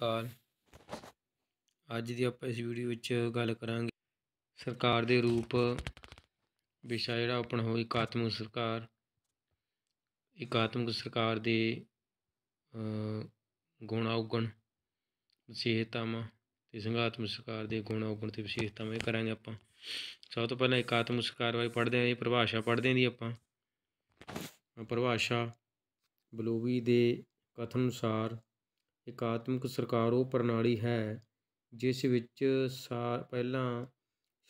ਅਕਾਲ ਅੱਜ ਦੀ ਆਪਾਂ ਇਸ ਵੀਡੀਓ ਵਿੱਚ ਗੱਲ ਕਰਾਂਗੇ ਸਰਕਾਰ ਦੇ ਰੂਪ ਵਿਸ਼ਾ ਜਿਹੜਾ ਆਪਣਾ ਹੋਈ ਇਕਾਤਮਕ ਸਰਕਾਰ ਇਕਾਤਮਕ ਸਰਕਾਰ ਦੇ ਗੁਣ ਔਗਣ ਵਿਸ਼ੇਸ਼ਤਾਵਾਂ ਤੇ ਸੰਗਾਤਮਕ ਸਰਕਾਰ ਦੇ ਗੁਣ ਔਗਣ ਤੇ ਵਿਸ਼ੇਸ਼ਤਾਵਾਂ ਇਹ ਕਰਾਂਗੇ ਆਪਾਂ ਸਭ ਤੋਂ ਪਹਿਲਾਂ ਇਕਾਤਮਕ ਸਰਕਾਰ ਬਾਰੇ ਪੜਦੇ ਆਂ ਇਹ ਪਰਿਭਾਸ਼ਾ ਪੜਦੇ ਆਂ ਦੀ ਆਪਾਂ ਪਰਿਭਾਸ਼ਾ ਬਲੂਵੀ ਦੇ ਕਥਨ ਅਨੁਸਾਰ ਇਕਾਤਮਕ ਸਰਕਾਰ ਉਹ ਪ੍ਰਣਾਲੀ ਹੈ ਜਿਸ ਵਿੱਚ ਪਹਿਲਾਂ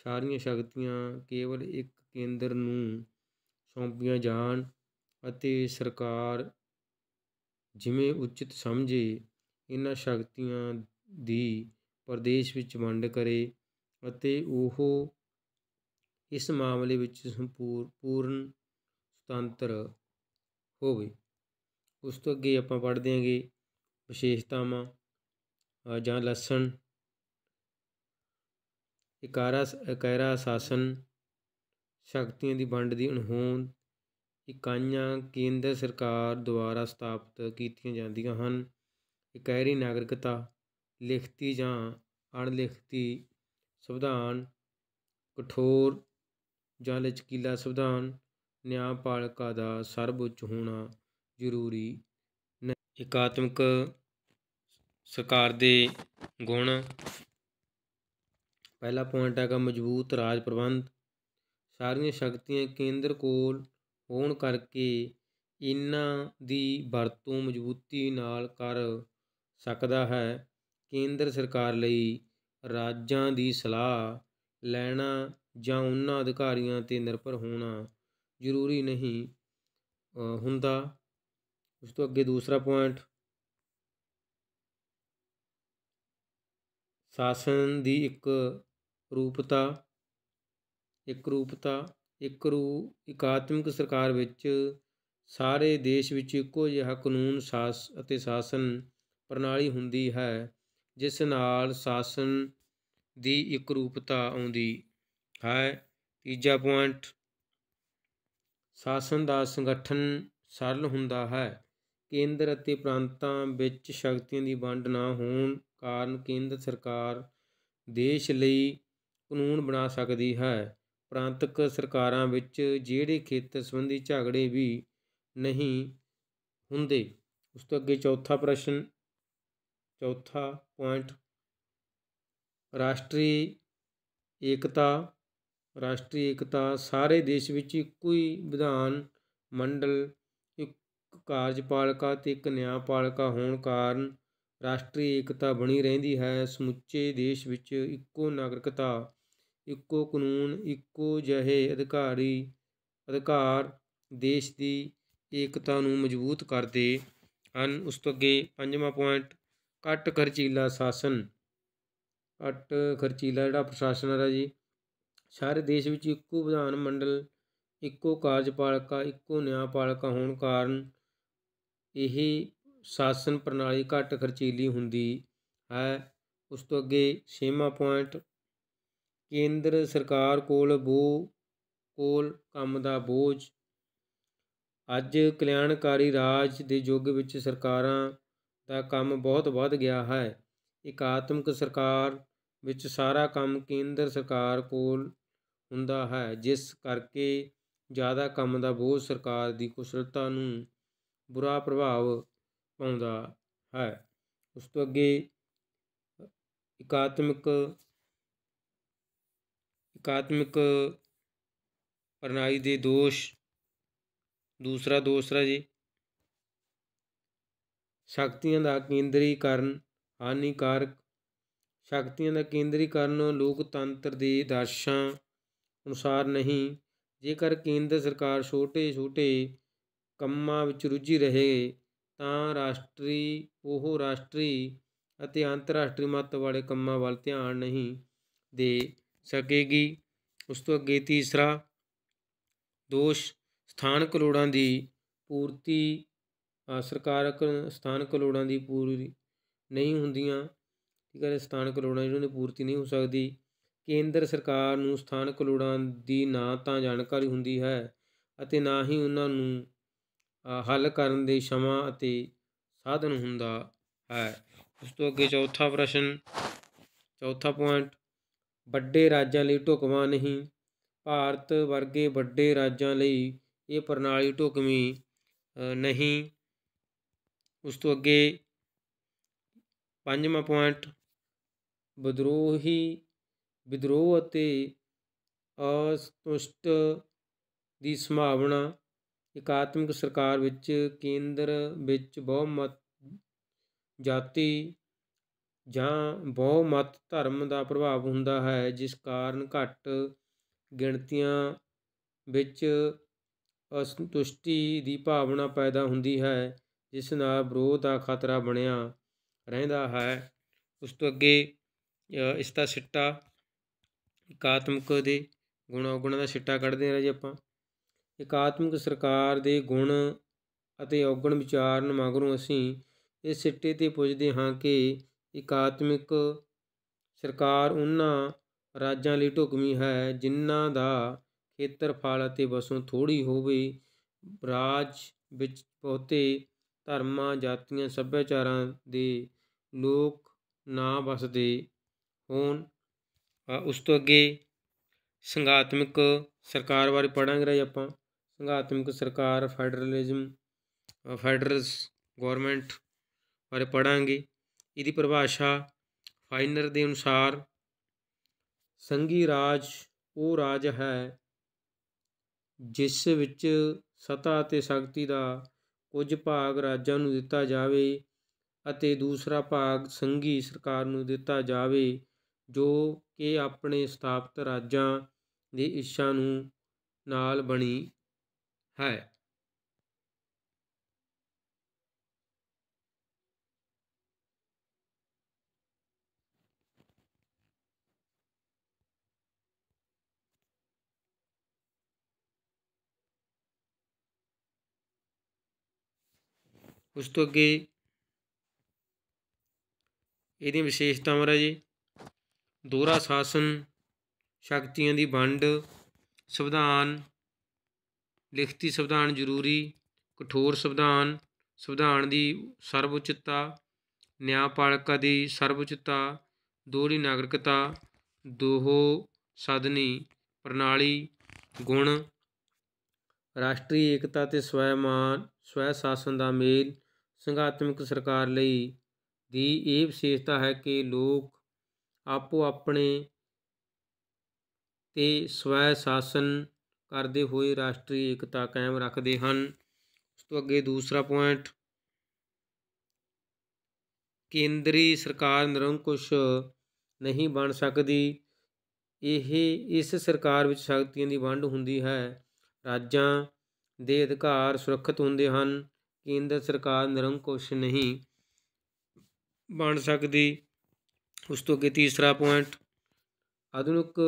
ਸਾਰੀਆਂ ਸ਼ਕਤੀਆਂ ਕੇਵਲ ਇੱਕ ਕੇਂਦਰ ਨੂੰ ਸੌਂਪੀਆਂ ਜਾਣ ਅਤੇ ਸਰਕਾਰ ਜਿਵੇਂ ਉਚਿਤ ਸਮਝੇ ਇਹਨਾਂ ਸ਼ਕਤੀਆਂ ਦੀ ਪ੍ਰਦੇਸ਼ ਵਿੱਚ ਵੰਡ ਕਰੇ ਅਤੇ ਉਹ ਇਸ ਮਾਮਲੇ ਵਿੱਚ ਸੰਪੂਰਨ ਪੂਰਨ ਸੁਤੰਤਰ ਹੋਵੇ ਉਸ ਤੋਂ ਅੱਗੇ ਆਪਾਂ ਪੜ੍ਹਦੇ ਹਾਂਗੇ ਵਿਸ਼ੇਸ਼ਤਾਵਾਂ ਜਾਂ ਲੱਛਣ ਇਕਾਰਾ ਕੈਰਾ ਸ਼ਾਸਨ ਸ਼ਕਤੀਆਂ ਦੀ ਵੰਡ ਦੀ ਅਣਹੋਂਦ ਇਕਾਈਆਂ ਕੇਂਦਰ ਸਰਕਾਰ ਦੁਆਰਾ ਸਥਾਪਿਤ ਕੀਤੀਆਂ ਜਾਂਦੀਆਂ ਹਨ ਇਕਾਇਰੀ ਨਾਗਰਿਕਤਾ ਲਿਖਤੀ ਜਾਂ ਅਣਲਿਖਤੀ ਸੰਵਿਧਾਨ ਕਠੋਰ ਜਾਂ ਲਚਕੀਲਾ ਸੰਵਿਧਾਨ ਨਿਆਂਪਾਲਿਕਾ ਦਾ ਸਰਵਉੱਚ ਹੋਣਾ ਜ਼ਰੂਰੀ ਇਕਾਤਮਕ ਸਰਕਾਰ ਦੇ ਗੁਣ ਪਹਿਲਾ ਪੁਆਇੰਟ ਹੈਗਾ ਮਜ਼ਬੂਤ ਰਾਜ ਪ੍ਰਬੰਧ ਸਾਰੀਆਂ ਸ਼ਕਤੀਆਂ ਕੇਂਦਰ ਕੋਲ ਹੋਣ ਕਰਕੇ ਇਹਨਾਂ ਦੀ ਵਰਤੋਂ ਮਜ਼ਬੂਤੀ ਨਾਲ ਕਰ ਸਕਦਾ ਹੈ ਕੇਂਦਰ ਸਰਕਾਰ ਲਈ ਰਾਜਾਂ ਦੀ ਸਲਾਹ ਲੈਣਾ ਜਾਂ ਉਹਨਾਂ ਅਧਿਕਾਰੀਆਂ ਤੇ ਨਿਰਭਰ ਹੋਣਾ ਜ਼ਰੂਰੀ ਨਹੀਂ ਹੁੰਦਾ ਉਸ ਤੋਂ ਅੱਗੇ ਦੂਸਰਾ ਪੁਆਇੰਟ ਸ਼ਾਸਨ ਦੀ ਇੱਕ ਰੂਪਤਾ ਇੱਕ ਰੂਪਤਾ ਇੱਕ ਰੂ ਇਕਾਤਮਿਕ ਸਰਕਾਰ ਵਿੱਚ ਸਾਰੇ ਦੇਸ਼ ਵਿੱਚ ਇੱਕੋ ਜਿਹਾ ਕਾਨੂੰਨ ਸ਼ਾਸ ਅਤੇ ਸ਼ਾਸਨ ਪ੍ਰਣਾਲੀ ਹੁੰਦੀ ਹੈ ਜਿਸ ਨਾਲ ਸ਼ਾਸਨ ਦੀ ਇੱਕ ਰੂਪਤਾ ਆਉਂਦੀ ਹੈ ਤੀਜਾ ਪੁਆਇੰਟ ਸ਼ਾਸਨ ਦਾ ਸੰਗਠਨ ਸਰਲ ਹੁੰਦਾ ਹੈ ਕੇਂਦਰ ਅਤੇ ਪ੍ਰਾਂਤਾਂ ਵਿੱਚ ਸ਼ਕਤੀਆਂ ਦੀ ਵੰਡ ਨਾ ਹੋਣ ਕਾਰਨ ਕੇਂਦਰ ਸਰਕਾਰ ਦੇਸ਼ ਲਈ ਕਾਨੂੰਨ ਬਣਾ ਸਕਦੀ ਹੈ ਪ੍ਰਾਂਤਕ ਸਰਕਾਰਾਂ ਵਿੱਚ ਜਿਹੜੇ ਖੇਤਰ ਸੰਬੰਧੀ ਝਗੜੇ ਵੀ ਨਹੀਂ ਹੁੰਦੇ ਉਸ ਤੋਂ ਅੱਗੇ ਚੌਥਾ ਪ੍ਰਸ਼ਨ ਚੌਥਾ ਪੁਆਇੰਟ ਰਾਸ਼ਟਰੀ ਏਕਤਾ ਰਾਸ਼ਟਰੀ ਏਕਤਾ ਸਾਰੇ ਦੇਸ਼ ਵਿੱਚ ਇੱਕੋ ਹੀ ਵਿਧਾਨ ਮੰਡਲ ਇੱਕ ਕਾਰਜਪਾਲਿਕਾ ਤੇ ਇੱਕ ਨਿਆਂਪਾਲਿਕਾ ਹੋਣ ਕਾਰਨ ਰਾਸ਼ਟਰੀ ਏਕਤਾ ਬਣੀ ਰਹਿੰਦੀ ਹੈ ਸਮੁੱਚੇ ਦੇਸ਼ ਵਿੱਚ ਇੱਕੋ ਨਾਗਰਿਕਤਾ ਇੱਕੋ ਕਾਨੂੰਨ ਇੱਕੋ ਜਿਹੇ ਅਧਿਕਾਰੀ ਅਧਿਕਾਰ ਦੇਸ਼ ਦੀ ਏਕਤਾ ਨੂੰ ਮਜ਼ਬੂਤ ਕਰਦੇ ਹਨ ਉਸ ਤੋਂ ਅੱਗੇ ਪੰਜਵਾਂ ਪੁਆਇੰਟ ਘੱਟ ਖਰਚੀਲਾ ਸ਼ਾਸਨ ਅਟ ਖਰਚੀਲਾ ਜਿਹੜਾ ਪ੍ਰਸ਼ਾਸਨ ਹੈ ਜੀ ਸਾਰੇ ਦੇਸ਼ ਵਿੱਚ ਇੱਕੋ ਵਿਧਾਨ ਮੰਡਲ ਇੱਕੋ ਕਾਰਜਪਾਲਿਕਾ ਇੱਕੋ ਨਿਆਂਪਾਲਿਕਾ ਹੋਣ ਕਾਰਨ ਇਹ ਸ਼ਾਸਨ ਪ੍ਰਣਾਲੀ ਘੱਟ ਖਰਚੀਲੀ ਹੁੰਦੀ ਹੈ ਉਸ ਤੋਂ ਅੱਗੇ ਛੇਵਾਂ ਪੁਆਇੰਟ ਕੇਂਦਰ ਸਰਕਾਰ ਕੋਲ ਬੋ ਕੋਲ ਕੰਮ ਦਾ ਬੋਝ ਅੱਜ ਕਲਿਆਣਕਾਰੀ ਰਾਜ ਦੇ ਯੁੱਗ ਵਿੱਚ ਸਰਕਾਰਾਂ ਦਾ ਕੰਮ ਬਹੁਤ ਵੱਧ ਗਿਆ ਹੈ ਇਕਾਤਮਕ ਸਰਕਾਰ ਵਿੱਚ ਸਾਰਾ ਕੰਮ ਕੇਂਦਰ ਸਰਕਾਰ ਕੋਲ ਹੁੰਦਾ ਹੈ ਜਿਸ ਕਰਕੇ ਜ਼ਿਆਦਾ ਕੰਮ ਦਾ ਬੋਝ ਸਰਕਾਰ ਦੀ ਕੁਸ਼ਲਤਾ ਨੂੰ ਬੁਰਾ ਪ੍ਰਭਾਵ ਪਾਉਂਦਾ ਹੈ ਉਸ ਤੋਂ ਅੱਗੇ ਇਕਾਤਮਿਕ ਇਕਾਤਮਿਕ ਪ੍ਰਣਾਈ ਦੇ ਦੋਸ਼ ਦੂਸਰਾ ਦੋਸਰਾ ਜੀ ਸ਼ਕਤੀਆਂ ਦਾ ਕੇਂਦਰੀਕਰਨ ਹਾਨੀਕਾਰਕ ਸ਼ਕਤੀਆਂ ਦਾ ਕੇਂਦਰੀਕਰਨ ਲੋਕਤੰਤਰ ਦੇ ਦਰਸ਼ਾਂ ਅਨੁਸਾਰ ਨਹੀਂ ਜੇਕਰ ਕੇਂਦਰ ਸਰਕਾਰ ਛੋਟੇ-ਛੋਟੇ ਕੰਮਾਂ ਵਿੱਚ ਰੁੱਝੀ ਰਹੇ ਤਾਂ ਰਾਸ਼ਟਰੀ ਉਹ ਰਾਸ਼ਟਰੀ ਅਤੇ ਅੰਤਰਰਾਸ਼ਟਰੀ ਮੱਤ ਵਾਲੇ ਕੰਮਾਂ ਵੱਲ ਧਿਆਨ ਨਹੀਂ ਦੇ ਸਕੇਗੀ ਉਸ ਤੋਂ ਅੱਗੇ ਤੀਸਰਾ ਦੋਸ਼ ਸਥਾਨਕ ਲੋੜਾਂ ਦੀ ਪੂਰਤੀ ਸਰਕਾਰਕ ਸਥਾਨਕ ਲੋੜਾਂ ਦੀ ਪੂਰੀ ਨਹੀਂ ਹੁੰਦੀਆਂ ਠੀਕ ਹੈ ਸਥਾਨਕ ਲੋੜਾਂ ਇਹਨਾਂ ਦੀ ਪੂਰਤੀ ਨਹੀਂ ਹੋ ਸਕਦੀ ਕੇਂਦਰ ਸਰਕਾਰ ਨੂੰ ਸਥਾਨਕ ਲੋੜਾਂ ਦੀ ਨਾ ਤਾਂ ਜਾਣਕਾਰੀ ਹੁੰਦੀ ਹੈ ਅਤੇ ਨਾ ਹੀ ਉਹਨਾਂ ਨੂੰ ਹੱਲ ਕਰਨ ਦੀ ਸ਼ਮਾ ਅਤੇ ਸਾਧਨ ਹੁੰਦਾ ਹੈ ਉਸ ਤੋਂ ਅੱਗੇ ਚੌਥਾ ਪ੍ਰਸ਼ਨ ਚੌਥਾ ਪੁਆਇੰਟ ਵੱਡੇ ਰਾਜਾਂ ਲਈ ਢੁਕਵਾ ਨਹੀਂ ਭਾਰਤ ਵਰਗੇ ਵੱਡੇ ਰਾਜਾਂ ਲਈ ਇਹ ਪ੍ਰਣਾਲੀ ਢੁਕਵੀਂ ਨਹੀਂ ਉਸ ਤੋਂ ਅੱਗੇ ਪੰਜਵਾਂ ਪੁਆਇੰਟ ਵਿਦਰੋਹੀ ਵਿਦਰੋਹ ਅਤੇ ਅਸਤੁਸ਼ਟ ਦੀ ਸੰਭਾਵਨਾ ਇਕਾਤਮਿਕ ਸਰਕਾਰ ਵਿੱਚ ਕੇਂਦਰ ਵਿੱਚ ਬਹੁਮਤ ਜਾਤੀ ਜਾਂ ਬਹੁਮਤ ਧਰਮ ਦਾ ਪ੍ਰਭਾਵ ਹੁੰਦਾ ਹੈ ਜਿਸ ਕਾਰਨ ਘੱਟ ਗਿਣਤੀਆਂ ਵਿੱਚ ਅਸੰਤੁਸ਼ਟੀ ਦੀ ਭਾਵਨਾ ਪੈਦਾ ਹੁੰਦੀ ਹੈ ਜਿਸ ਨਾਲ ਵਿਰੋਧ ਦਾ ਖਤਰਾ ਬਣਿਆ ਰਹਿੰਦਾ ਹੈ ਉਸ ਤੋਂ ਅੱਗੇ ਇਸ ਦਾ ਸਿੱਟਾ ਇਕਾਤਮਕ ਦੇ ਗੁਣਾ ਗੁਣਾਂ ਦਾ ਸਿੱਟਾ ਕੱਢਦੇ ਹਾਂ ਜੀ ਆਪਾਂ ਇਕਾਤਮਿਕ ਸਰਕਾਰ ਦੇ ਗੁਣ ਅਤੇ ਔਗਣ ਵਿਚਾਰਨ ਮਗਰੋਂ ਅਸੀਂ ਇਸ ਸਿੱਟੇ ਤੇ ਪੁੱਜਦੇ ਹਾਂ ਕਿ ਇਕਾਤਮਿਕ ਸਰਕਾਰ ਉਹਨਾਂ ਰਾਜਾਂ ਲਈ ਢੁਕਵੀਂ ਹੈ ਜਿਨ੍ਹਾਂ ਦਾ ਖੇਤਰਫਲ ਅਤੇ ਵਸੋਂ ਥੋੜੀ ਹੋਵੇ ਰਾਜ ਵਿੱਚ ਬਹੁਤੇ ਧਰਮਾਂ ਜਾਤੀਆਂ ਸੱਭਿਆਚਾਰਾਂ ਦੇ ਲੋਕ ਨਾ ਵਸਦੇ ਹੋਣ ਉਸ ਤੋਂ ਅੱਗੇ ਸੰਗਾਤਮਿਕ ਸਰਕਾਰ ਬਾਰੇ ਪੜਾਂਗੇ ਰਾਈ ਆਪਾਂ संघात्मक ਸਰਕਾਰ ਫੈਡਰਲਿਜ਼ਮ फेडरल्स ਗਵਰਨਮੈਂਟ ਬਾਰੇ ਪੜਾਂਗੇ ਇਹਦੀ ਪਰਿਭਾਸ਼ਾ ਫਾਈਨਰ ਦੇ ਅਨੁਸਾਰ ਸੰਘੀ ਰਾਜ ਉਹ ਰਾਜ ਹੈ ਜਿਸ ਵਿੱਚ ਸਤਾ ਅਤੇ ਸ਼ਕਤੀ ਦਾ ਕੁਝ ਭਾਗ ਰਾਜਾਂ ਨੂੰ ਦਿੱਤਾ ਜਾਵੇ ਅਤੇ ਦੂਸਰਾ ਭਾਗ ਸੰਘੀ ਸਰਕਾਰ ਨੂੰ ਦਿੱਤਾ ਜਾਵੇ ਜੋ ਕਿ ਆਪਣੇ ਸਥਾਪਿਤ ਰਾਜਾਂ ਦੀ ਇੱਛਾ ਨੂੰ ਨਾਲ ਬਣੀ はい。ਉਸ ਤੋਂ ਅੱਗੇ ਇਹਦੀ ਵਿਸ਼ੇਸ਼ਤਾਵਾਂ ਰਾ ਜੀ ਦੋਹਰਾ ਸ਼ਾਸਨ ਸ਼ਕਤੀਆਂ ਦੀ ਵੰਡ ਸੰਵਿਧਾਨ ਲਿਖਤੀ ਸੰਵਿਧਾਨ ਜ਼ਰੂਰੀ ਕਠੋਰ ਸੰਵਿਧਾਨ ਸੰਵਿਧਾਨ ਦੀ ਸਰਵਉੱਚਤਾ ਨਿਆਂਪਾਲਿਕਾ ਦੀ ਸਰਵਉੱਚਤਾ ਦੋਹਰੀ ਨਾਗਰਿਕਤਾ ਦੋਹੋ ਸਦਨੀ ਪ੍ਰਣਾਲੀ ਗੁਣ ਰਾਸ਼ਟਰੀ ਏਕਤਾ ਤੇ ਸਵੈਮਾਨ ਸਵੈ ਸ਼ਾਸਨ ਦਾ ਮੇਲ ਸੰਘਾਤਮਿਕ ਸਰਕਾਰ ਲਈ ਦੀ ਇਹ ਵਿਸ਼ੇਸ਼ਤਾ ਹੈ ਕਿ ਲੋਕ ਆਪੋ ਆਪਣੇ ਤੇ ਸਵੈ ਸ਼ਾਸਨ ਕਰਦੇ ਹੋਏ ਰਾਸ਼ਟਰੀ ਏਕਤਾ ਕਾਇਮ ਰੱਖਦੇ ਹਨ ਉਸ ਤੋਂ ਅੱਗੇ ਦੂਸਰਾ ਪੁਆਇੰਟ ਕੇਂਦਰੀ ਸਰਕਾਰ ਨਿਰੰਕੁਸ਼ ਨਹੀਂ ਬਣ ਸਕਦੀ ਇਹ ਇਸ ਸਰਕਾਰ ਵਿੱਚ ਸ਼ਕਤੀਆਂ ਦੀ ਵੰਡ ਹੁੰਦੀ ਹੈ ਰਾਜਾਂ ਦੇ ਅਧਿਕਾਰ ਸੁਰੱਖਿਤ ਹੁੰਦੇ ਹਨ ਕੇਂਦਰ ਸਰਕਾਰ ਨਿਰੰਕੁਸ਼ ਨਹੀਂ ਬਣ ਸਕਦੀ ਉਸ ਤੋਂ ਅੱਗੇ ਤੀਸਰਾ ਪੁਆਇੰਟ ਆਧੁਨਿਕ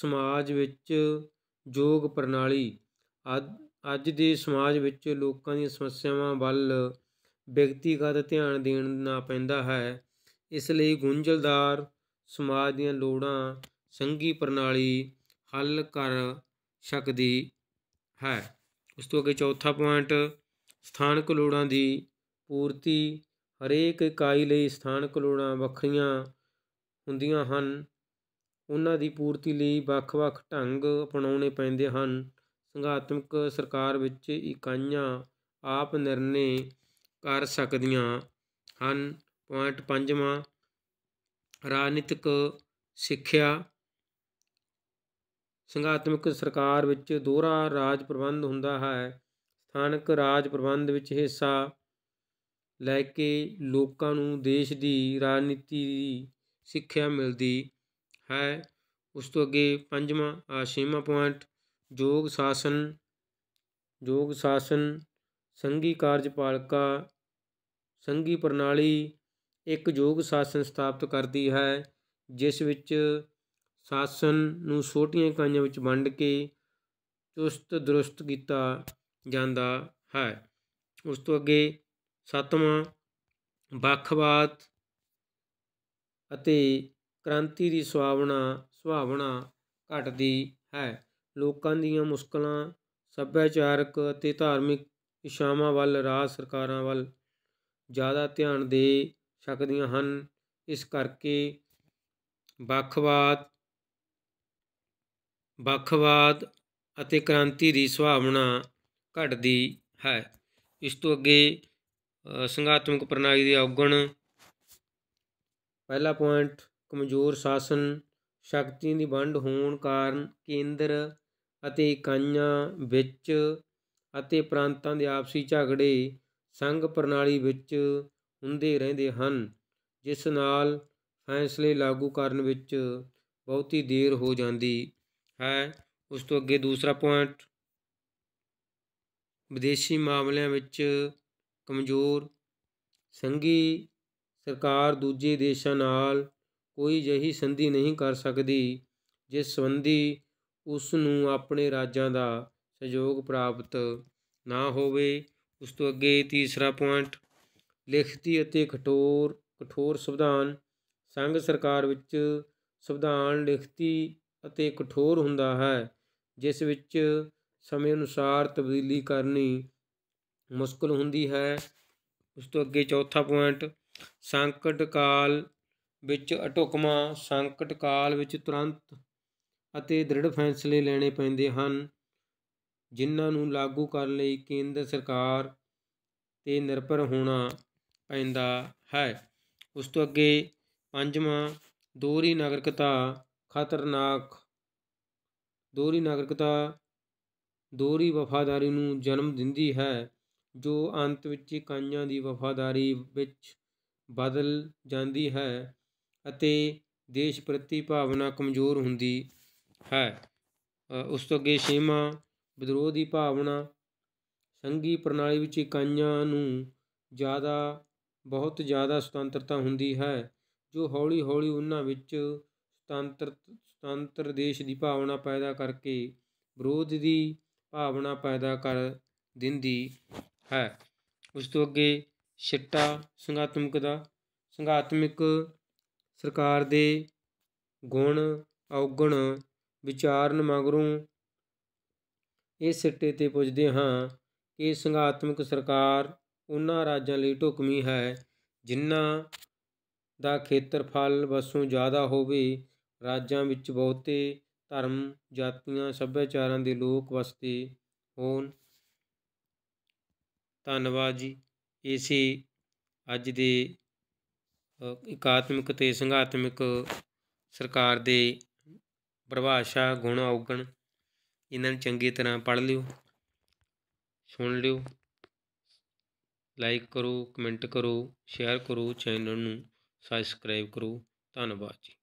ਸਮਾਜ ਵਿੱਚ ਯੋਗ ਪ੍ਰਣਾਲੀ ਅੱਜ ਦੇ ਸਮਾਜ ਵਿੱਚ ਲੋਕਾਂ ਦੀਆਂ ਸਮੱਸਿਆਵਾਂ ਵੱਲ ਵਿਅਕਤੀਗਤ ਧਿਆਨ ਦੇਣਾ ਪੈਂਦਾ ਹੈ ਇਸ ਲਈ ਗੁੰਝਲਦਾਰ ਸਮਾਜ ਦੀਆਂ ਲੋੜਾਂ ਸੰਗੀ ਪ੍ਰਣਾਲੀ ਹੱਲ ਕਰ ਸਕਦੀ ਹੈ ਉਸ ਤੋਂ ਅੱਗੇ ਚੌਥਾ ਪੁਆਇੰਟ ਸਥਾਨਕ ਲੋੜਾਂ ਦੀ ਪੂਰਤੀ ਹਰੇਕ ਇਕਾਈ ਲਈ ਸਥਾਨਕ ਲੋੜਾਂ ਵੱਖਰੀਆਂ ਹੁੰਦੀਆਂ ਹਨ ਉਹਨਾਂ ਦੀ ਪੂਰਤੀ ਲਈ ਵੱਖ ਵੱਖ ਢੰਗ ਅਪਣਾਉਣੇ ਪੈਂਦੇ ਹਨ ਸੰਘਾਤਮਕ ਸਰਕਾਰ ਵਿੱਚ ਇਕਾਈਆਂ ਆਪ ਨਿਰਣੇ ਕਰ ਸਕਦੀਆਂ ਹਨ ਪੁਆਇੰਟ 5ਵਾਂ ਰਾਜਨੀਤਿਕ ਸਿੱਖਿਆ ਸੰਘਾਤਮਕ ਸਰਕਾਰ ਵਿੱਚ ਦੋਹਰਾ ਰਾਜ ਪ੍ਰਬੰਧ ਹੁੰਦਾ ਹੈ ਸਥਾਨਕ ਰਾਜ ਪ੍ਰਬੰਧ ਵਿੱਚ ਹਿੱਸਾ ਲੈ ਕੇ ਲੋਕਾਂ ਨੂੰ ਦੇਸ਼ ਦੀ ਰਾਜਨੀਤੀ ਦੀ ਸਿੱਖਿਆ ਮਿਲਦੀ ਹੈ ਉਸ ਤੋਂ ਅੱਗੇ ਪੰਜਵਾਂ ਆਸ਼ੀਮਾ ਪੁਆਇੰਟ ਯੋਗ ਸਾਸਨ ਯੋਗ ਸਾਸਨ ਸੰਗੀ ਕਾਰਜਪਾਲਿਕਾ ਸੰਗੀ ਪ੍ਰਣਾਲੀ ਇੱਕ ਯੋਗ ਸਾਸਨ ਸਥਾਪਿਤ ਕਰਦੀ ਹੈ ਜਿਸ ਵਿੱਚ ਸਾਸਨ ਨੂੰ ਛੋਟੀਆਂ ਇਕਾਈਆਂ ਵਿੱਚ ਵੰਡ ਕੇ ਚੁਸਤ ਦਰੁਸਤ ਕੀਤਾ ਜਾਂਦਾ ਹੈ ਉਸ ਤੋਂ ਅੱਗੇ ਸੱਤਵਾਂ ਵੱਖਵਾਦ ਅਤੇ ਕ੍ਰਾਂਤੀ ਦੀ ਸੁਭਾਵਨਾ ਸੁਭਾਵਨਾ ਘਟਦੀ ਹੈ ਲੋਕਾਂ ਦੀਆਂ ਮੁਸ਼ਕਲਾਂ ਸੱਭਿਆਚਾਰਕ ਅਤੇ ਧਾਰਮਿਕ ਇਸ਼ਾਵਾਂ ਵੱਲ ਰਾਜ ਸਰਕਾਰਾਂ ਵੱਲ ਜ਼ਿਆਦਾ ਧਿਆਨ ਦੇ ਸਕਦੀਆਂ ਹਨ ਇਸ ਕਰਕੇ ਬਖਵਾਦ ਬਖਵਾਦ ਅਤੇ ਕ੍ਰਾਂਤੀ ਦੀ ਸੁਭਾਵਨਾ ਘਟਦੀ ਹੈ ਇਸ ਤੋਂ ਅੱਗੇ ਸੰਗਾਤਮਿਕ ਪ੍ਰਣਾਲੀ ਦੇ ਔਗਣ ਪਹਿਲਾ ਪੁਆਇੰਟ ਕਮਜ਼ੋਰ ਸ਼ਾਸਨ ਸ਼ਕਤੀਆਂ ਦੀ ਵੰਡ ਹੋਣ ਕਾਰਨ ਕੇਂਦਰ ਅਤੇ ਇਕਾਈਆਂ ਵਿੱਚ ਅਤੇ ਪ੍ਰਾਂਤਾਂ ਦੇ ਆਪਸੀ ਝਗੜੇ ਸੰਘ ਪ੍ਰਣਾਲੀ ਵਿੱਚ ਹੁੰਦੇ ਰਹਿੰਦੇ ਹਨ ਜਿਸ ਨਾਲ ਫੈਸਲੇ ਲਾਗੂ ਕਰਨ ਵਿੱਚ ਬਹੁਤੀ ਦੇਰ ਹੋ ਜਾਂਦੀ ਹੈ ਉਸ ਤੋਂ ਅੱਗੇ ਦੂਸਰਾ ਪੁਆਇੰਟ ਵਿਦੇਸ਼ੀ ਮਾਮਲਿਆਂ ਵਿੱਚ ਕਮਜ਼ੋਰ ਸੰਘੀ ਸਰਕਾਰ ਦੂਜੇ ਦੇਸ਼ਾਂ ਨਾਲ ਕੋਈ ਜਹੀ ਸੰਧੀ ਨਹੀਂ ਕਰ ਸਕਦੀ ਜਿਸ ਸੰਬੰਧੀ ਉਸ ਨੂੰ ਆਪਣੇ ਰਾਜਾਂ ਦਾ ਸਹਿਯੋਗ ਪ੍ਰਾਪਤ ਨਾ ਹੋਵੇ ਉਸ ਤੋਂ ਅੱਗੇ ਤੀਸਰਾ ਪੁਆਇੰਟ ਲਿਖਤੀ ਅਤੇ ਕਠੋਰ ਕਠੋਰ ਸੰਵਿਧਾਨ ਸੰਘ ਸਰਕਾਰ ਵਿੱਚ ਸੰਵਿਧਾਨ ਲਿਖਤੀ ਅਤੇ ਕਠੋਰ ਹੁੰਦਾ ਹੈ ਜਿਸ ਵਿੱਚ ਸਮੇਂ ਅਨੁਸਾਰ ਤਬਦੀਲੀ ਕਰਨੀ ਮੁਸ਼ਕਲ ਹੁੰਦੀ ਹੈ ਉਸ ਤੋਂ ਅੱਗੇ ਚੌਥਾ ਪੁਆਇੰਟ ਸੰਕਟ ਕਾਲ ਵਿੱਚ ਅਟੁਕਮਾ ਸੰਕਟ ਕਾਲ ਵਿੱਚ ਤੁਰੰਤ ਅਤੇ ਦ੍ਰਿੜ ਫੈਸਲੇ ਲੈਣੇ ਪੈਂਦੇ ਹਨ ਜਿਨ੍ਹਾਂ ਨੂੰ ਲਾਗੂ ਕਰਨ ਲਈ ਕੇਂਦਰ ਸਰਕਾਰ ਤੇ ਨਿਰਭਰ ਹੋਣਾ ਪੈਂਦਾ ਹੈ ਉਸ ਤੋਂ ਅੱਗੇ ਪੰਜਵਾਂ ਦੋਹਰੀ ਨਾਗਰਿਕਤਾ ਖਤਰਨਾਕ ਦੋਹਰੀ ਨਾਗਰਿਕਤਾ ਦੋਹਰੀ ਵਫਾਦਾਰੀ ਨੂੰ ਜਨਮ ਦਿੰਦੀ ਹੈ ਜੋ ਅੰਤ ਵਿੱਚ ਇਕਾਈਆਂ ਦੀ ਵਫਾਦਾਰੀ ਵਿੱਚ ਬਦਲ ਜਾਂਦੀ ਹੈ ਅਤੇ ਦੇਸ਼ ਪ੍ਰਤੀ ਭਾਵਨਾ ਕਮਜ਼ੋਰ ਹੁੰਦੀ ਹੈ ਉਸ ਤੋਂ ਅੱਗੇ ਸ਼ੀਮਾ ਵਿਦਰੋਹ ਦੀ ਭਾਵਨਾ ਸੰਗੀ ਪ੍ਰਣਾਲੀ ਵਿੱਚ ਇਕਾਈਆਂ ਨੂੰ ਜ਼ਿਆਦਾ ਬਹੁਤ ਜ਼ਿਆਦਾ ਸੁਤੰਤਰਤਾ ਹੁੰਦੀ ਹੈ ਜੋ ਹੌਲੀ ਹੌਲੀ ਉਹਨਾਂ ਵਿੱਚ ਸੁਤੰਤਰ ਸੁਤੰਤਰ ਦੇਸ਼ ਦੀ ਭਾਵਨਾ ਪੈਦਾ ਕਰਕੇ ਵਿਰੋਧ ਦੀ ਭਾਵਨਾ ਪੈਦਾ ਕਰ ਦਿੰਦੀ ਹੈ ਉਸ ਤੋਂ ਅੱਗੇ ਛਿੱਟਾ ਸੰਗਾਤਮਿਕ ਦਾ ਸੰਗਾਤਮਿਕ ਸਰਕਾਰ ਦੇ ਗੁਣ ਔਗਣ ਵਿਚਾਰਨ ਮਗਰੋਂ ਇਸ ਸਿੱਟੇ ਤੇ ਪੁੱਜਦੇ ਹਾਂ ਕਿ ਸੰਘਾਤਮਕ ਸਰਕਾਰ ਉਹਨਾਂ ਰਾਜਾਂ ਲਈ ਢੁਕਮੀ ਹੈ ਜਿਨ੍ਹਾਂ ਦਾ ਖੇਤਰਫਲ ਵਸੋਂ ਜ਼ਿਆਦਾ ਹੋਵੇ ਰਾਜਾਂ ਵਿੱਚ ਬਹੁਤੇ ਧਰਮ ਜਾਤੀਆਂ ਸੱਭਿਆਚਾਰਾਂ ਦੇ ਲੋਕ ਵਸਦੇ ਹੋਣ ਧੰਨਵਾਦ ਜੀ ਇਸੇ ਅੱਜ ਦੇ ਇਕਾਤਮਿਕ ਤੇ ਸੰਘਾਤਮਿਕ ਸਰਕਾਰ ਦੇ ਪਰਿਭਾਸ਼ਾ ਗੁਣ ਔਗਣ ਇਹਨਾਂ ਨੂੰ ਚੰਗੀ ਤਰ੍ਹਾਂ ਪੜ੍ਹ ਲਿਓ ਸੁਣ ਲਿਓ ਲਾਈਕ ਕਰੋ ਕਮੈਂਟ ਕਰੋ ਸ਼ੇਅਰ ਕਰੋ ਚੈਨਲ ਨੂੰ ਸਬਸਕ੍ਰਾਈਬ ਕਰੋ ਧੰਨਵਾਦ ਜੀ